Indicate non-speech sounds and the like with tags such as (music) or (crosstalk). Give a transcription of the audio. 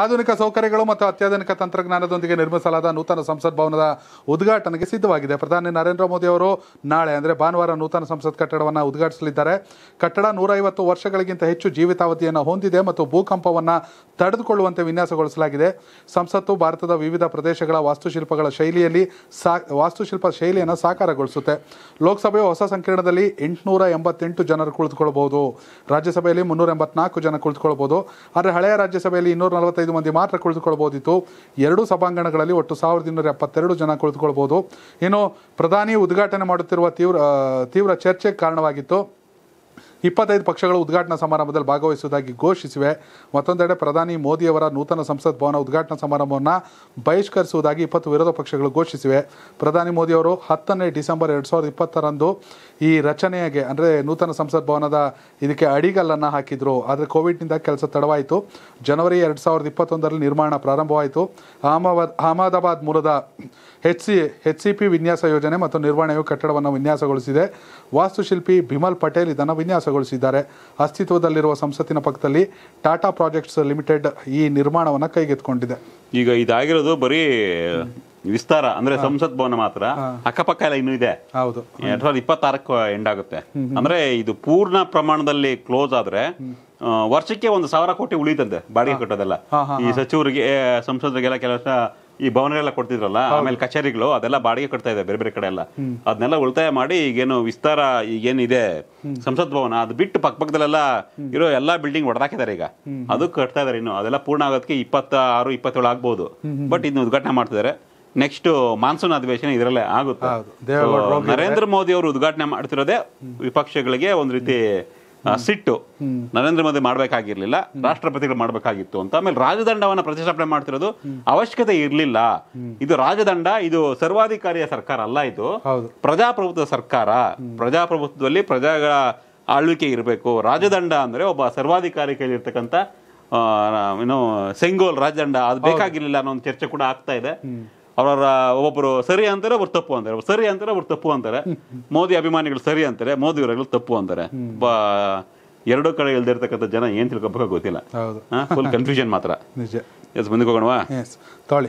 ಆಧುನಿಕ ಸೌಕರ್ಯಗಳು ಮತ್ತು ಅತ್ಯಾಧುನಿಕ ತಂತ್ರಜ್ಞಾನದೊಂದಿಗೆ ನಿರ್ಮಿಸಲಾದ ನೂತನ ಸಂಸತ್ ಭವನದ ಉದ್ಘಾಟನೆಗೆ ಸಿದ್ಧವಾಗಿದೆ ಪ್ರಧಾನಿ ನರೇಂದ್ರ ಮೋದಿ ಅವರು ನಾಳೆ ಅಂದರೆ ಭಾನುವಾರ ನೂತನ ಸಂಸತ್ ಕಟ್ಟಡವನ್ನು ಉದ್ಘಾಟಿಸಲಿದ್ದಾರೆ ಕಟ್ಟಡ ನೂರೈವತ್ತು ವರ್ಷಗಳಿಗಿಂತ ಹೆಚ್ಚು ಜೀವಿತಾವಧಿಯನ್ನು ಹೊಂದಿದೆ ಮತ್ತು ಭೂಕಂಪವನ್ನು ತಡೆದುಕೊಳ್ಳುವಂತೆ ವಿನ್ಯಾಸಗೊಳಿಸಲಾಗಿದೆ ಸಂಸತ್ತು ಭಾರತದ ವಿವಿಧ ಪ್ರದೇಶಗಳ ವಾಸ್ತುಶಿಲ್ಪಗಳ ಶೈಲಿಯಲ್ಲಿ ಸಾ ವಾಸ್ತುಶಿಲ್ಪ ಶೈಲಿಯನ್ನು ಸಾಕಾರಗೊಳಿಸುತ್ತೆ ಲೋಕಸಭೆಯ ಹೊಸ ಸಂಕೀರ್ಣದಲ್ಲಿ ಎಂಟುನೂರ ಎಂಬತ್ತೆಂಟು ಜನರು ಕುಳಿತುಕೊಳ್ಳಬಹುದು ರಾಜ್ಯಸಭೆಯಲ್ಲಿ ಮುನ್ನೂರ ಎಂಬತ್ನಾಲ್ಕು ಜನ ಕುಳಿತುಕೊಳ್ಳಬಹುದು ಆದರೆ ಹಳೆಯ ರಾಜ್ಯಸಭೆಯಲ್ಲಿ ಇನ್ನೂರ ನಲವತ್ತೈದು ಮಂದಿ ಮಾತ್ರ ಕುಳಿತುಕೊಳ್ಬೋದಿತ್ತು ಎರಡೂ ಸಭಾಂಗಣಗಳಲ್ಲಿ ಒಟ್ಟು ಸಾವಿರದ ಇನ್ನೂರ ಎಪ್ಪತ್ತೆರಡು ಜನ ಕುಳಿತುಕೊಳ್ಬೋದು ಇನ್ನು ಪ್ರಧಾನಿ ಉದ್ಘಾಟನೆ ಮಾಡುತ್ತಿರುವ ತೀವ್ರ ತೀವ್ರ ಚರ್ಚೆಗೆ ಕಾರಣವಾಗಿತ್ತು ಇಪ್ಪತ್ತೈದು ಪಕ್ಷಗಳು ಉದ್ಘಾಟನಾ ಸಮಾರಂಭದಲ್ಲಿ ಭಾಗವಹಿಸುವುದಾಗಿ ಘೋಷಿಸಿವೆ ಮತ್ತೊಂದೆಡೆ ಪ್ರಧಾನಿ ಮೋದಿಯವರ ನೂತನ ಸಂಸತ್ ಭವನ ಉದ್ಘಾಟನಾ ಸಮಾರಂಭವನ್ನು ಬಹಿಷ್ಕರಿಸುವುದಾಗಿ ಇಪ್ಪತ್ತು ವಿರೋಧ ಪಕ್ಷಗಳು ಘೋಷಿಸಿವೆ ಪ್ರಧಾನಿ ಮೋದಿಯವರು ಹತ್ತನೇ ಡಿಸೆಂಬರ್ ಎರಡು ಸಾವಿರದ ಇಪ್ಪತ್ತರಂದು ಈ ರಚನೆಗೆ ಅಂದರೆ ನೂತನ ಸಂಸತ್ ಭವನದ ಇದಕ್ಕೆ ಅಡಿಗಲ್ಲನ್ನು ಹಾಕಿದರು ಆದರೆ ಕೋವಿಡ್ನಿಂದ ಕೆಲಸ ತಡವಾಯಿತು ಜನವರಿ ಎರಡು ಸಾವಿರದ ಇಪ್ಪತ್ತೊಂದರಲ್ಲಿ ನಿರ್ಮಾಣ ಪ್ರಾರಂಭವಾಯಿತು ಅಹಮದಾಬಾದ್ ಅಹಮದಾಬಾದ್ ಮೂಲದ H C H C P ವಿನ್ಯಾಸ ಯೋಜನೆ ಮತ್ತು ನಿರ್ವಹಣೆಯು ಕಟ್ಟಡವನ್ನು ವಿನ್ಯಾಸಗೊಳಿಸಿದೆ ವಾಸ್ತುಶಿಲ್ಪಿ ಬಿಮಲ್ ಪಟೇಲ್ ಇದನ್ನು ವಿನ್ಯಾಸ ವಿನ್ಯಾಸಗೊಳಿಸಿದ್ದಾರೆ ಅಸ್ತಿತ್ವದಲ್ಲಿರುವ ಸಂಸತ್ತಿನ ಪಕ್ಕದಲ್ಲಿ ಟಾಟಾ ಪ್ರಾಜೆಕ್ಟ್ಸ್ ಲಿಮಿಟೆಡ್ ಈ ನಿರ್ಮಾಣವನ್ನು ಕೈಗೆತ್ತಿಕೊಂಡಿದೆ ಈಗ ಇದಾಗಿರೋದು ಬರೀ ವಿಸ್ತಾರ ಅಂದ್ರೆ ಸಂಸತ್ ಭವನ ಮಾತ್ರ ಅಕ್ಕಪಕ್ಕ ಎಲ್ಲ ಇನ್ನೂ ಇದೆ ಹೌದು ಎರಡ್ ಸಾವಿರದ ಇಪ್ಪತ್ತಾರಕ್ಕೂ ಎಂಡ್ ಆಗುತ್ತೆ ಅಂದ್ರೆ ಇದು ಪೂರ್ಣ ಪ್ರಮಾಣದಲ್ಲಿ ಕ್ಲೋಸ್ ಆದ್ರೆ ವರ್ಷಕ್ಕೆ ಒಂದು ಸಾವಿರ ಕೋಟಿ ಉಳಿತಂತೆ ಬಾಡಿಗೆ ಕಟ್ಟೋದೆಲ್ಲ ಈ ಸಚಿವರಿಗೆ ಸಂಸದರಿಗೆಲ್ಲ ಕೆಲಸ ಈ ಭವನ ಎಲ್ಲ ಕೊಡ್ತಿದ್ರಲ್ಲ ಆಮೇಲೆ ಕಚೇರಿಗಳು ಅದೆಲ್ಲ ಬಾಡಿಗೆ ಕೊಡ್ತಾ ಇದೆ ಬೇರೆ ಬೇರೆ ಕಡೆ ಎಲ್ಲ ಅದನ್ನೆಲ್ಲ ಉಳಿತಾಯ ಮಾಡಿ ಈಗೇನು ವಿಸ್ತಾರ ಈಗೇನಿದೆ ಸಂಸತ್ ಭವನ ಅದು ಬಿಟ್ಟು ಪಕ್ಕದಲ್ಲೆಲ್ಲ ಇರೋ ಎಲ್ಲಾ ಬಿಲ್ಡಿಂಗ್ ಒಡೆದಾಕಿದ್ದಾರೆ ಈಗ ಅದು ಕಟ್ತಾ ಇದಾರೆ ಇನ್ನು ಅದೆಲ್ಲ ಪೂರ್ಣ ಆಗೋದಕ್ಕೆ ಇಪ್ಪತ್ತ ಆರು ಇಪ್ಪತ್ತೇಳು ಆಗ್ಬಹುದು ಬಟ್ ಇನ್ನು ಉದ್ಘಾಟನೆ ಮಾಡ್ತಿದ್ದಾರೆ ನೆಕ್ಸ್ಟ್ ಮಾನ್ಸೂನ್ ಅಧಿವೇಶನ ಇದರಲ್ಲೇ ಆಗುತ್ತೆ ನರೇಂದ್ರ ಮೋದಿ ಅವರು ಉದ್ಘಾಟನೆ ಮಾಡ್ತಿರೋದೇ ವಿಪಕ್ಷಗಳಿಗೆ ಒಂದ್ ರೀತಿ ಸಿಟ್ಟು ನರೇಂದ್ರ ಮೋದಿ ಮಾಡಬೇಕಾಗಿರ್ಲಿಲ್ಲ ರಾಷ್ಟ್ರಪತಿಗಳು ಮಾಡಬೇಕಾಗಿತ್ತು ಅಂತ ಆಮೇಲೆ ರಾಜದಂಡವನ್ನ ಪ್ರತಿಷ್ಠಾಪನೆ ಮಾಡ್ತಿರೋದು ಅವಶ್ಯಕತೆ ಇರಲಿಲ್ಲ ಇದು ರಾಜದಂಡ ಇದು ಸರ್ವಾಧಿಕಾರಿಯ ಸರ್ಕಾರ ಅಲ್ಲ ಇದು ಪ್ರಜಾಪ್ರಭುತ್ವ ಸರ್ಕಾರ ಪ್ರಜಾಪ್ರಭುತ್ವದಲ್ಲಿ ಪ್ರಜಾಗಳ ಆಳ್ವಿಕೆ ಇರಬೇಕು ರಾಜದಂಡ ಅಂದ್ರೆ ಒಬ್ಬ ಸರ್ವಾಧಿಕಾರಿ ಕೈಲಿರ್ತಕ್ಕಂಥ ಏನು ಸೆಂಗೋಲ್ ರಾಜದಂಡ ಅದು ಬೇಕಾಗಿರ್ಲಿಲ್ಲ ಅನ್ನೋ ಒಂದು ಚರ್ಚೆ ಕೂಡ ಆಗ್ತಾ ಇದೆ ಅವರ ಒಬ್ಬೊಬ್ಬರು ಸರಿ ಅಂತಾರೆ ಒಬ್ಬರು ತಪ್ಪು ಅಂತಾರೆ ಸರಿ ಅಂತಾರೆ ಒಬ್ಬರು ತಪ್ಪು ಅಂತಾರೆ ಮೋದಿ ಅಭಿಮಾನಿಗಳು ಸರಿ ಅಂತಾರೆ ಮೋದಿ ಅವರುಗಳು ತಪ್ಪು ಅಂತಾರೆ ಬಾ ಎರಡೂ ಕಡೆ ಇಲ್ದಿರ್ತಕ್ಕಂಥ ಜನ ಏನು ತಿಳ್ಕೊಬೇಕು ಗೊತ್ತಿಲ್ಲ ಫುಲ್ ಕನ್ಫ್ಯೂಷನ್ ಮಾತ್ರ (laughs) ನಿಜ ಎಸ್ ಮುಂದಕ್ಕೆ ಹೋಗೋಣವಾ ತಾಳಿ